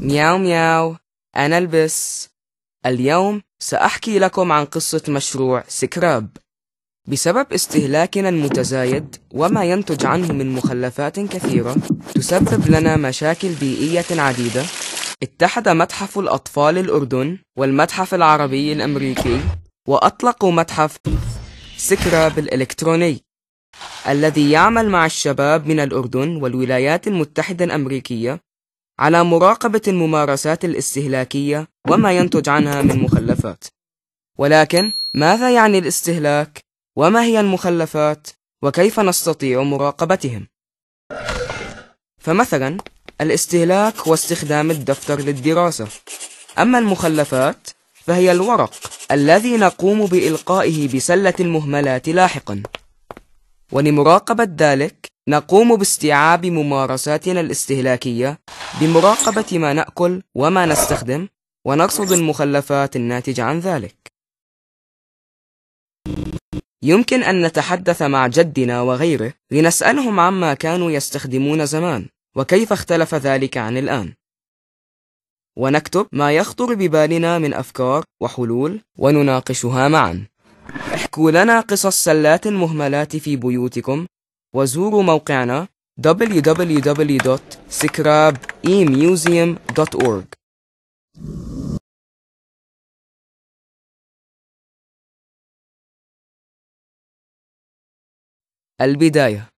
مياو مياو أنا البس اليوم سأحكي لكم عن قصة مشروع سكراب بسبب استهلاكنا المتزايد وما ينتج عنه من مخلفات كثيرة تسبب لنا مشاكل بيئية عديدة اتحد متحف الأطفال الأردن والمتحف العربي الأمريكي وأطلقوا متحف سكراب الإلكتروني الذي يعمل مع الشباب من الأردن والولايات المتحدة الأمريكية على مراقبة الممارسات الاستهلاكية وما ينتج عنها من مخلفات ولكن ماذا يعني الاستهلاك وما هي المخلفات وكيف نستطيع مراقبتهم فمثلا الاستهلاك هو استخدام الدفتر للدراسة أما المخلفات فهي الورق الذي نقوم بإلقائه بسلة المهملات لاحقا ولمراقبة ذلك نقوم باستيعاب ممارساتنا الاستهلاكية بمراقبة ما نأكل وما نستخدم ونرصد المخلفات الناتجة عن ذلك. يمكن أن نتحدث مع جدنا وغيره لنسألهم عما كانوا يستخدمون زمان وكيف اختلف ذلك عن الآن. ونكتب ما يخطر ببالنا من أفكار وحلول ونناقشها معا. احكوا لنا قصص سلات المهملات في بيوتكم وزوروا موقعنا www.sikrabemuseum.org البداية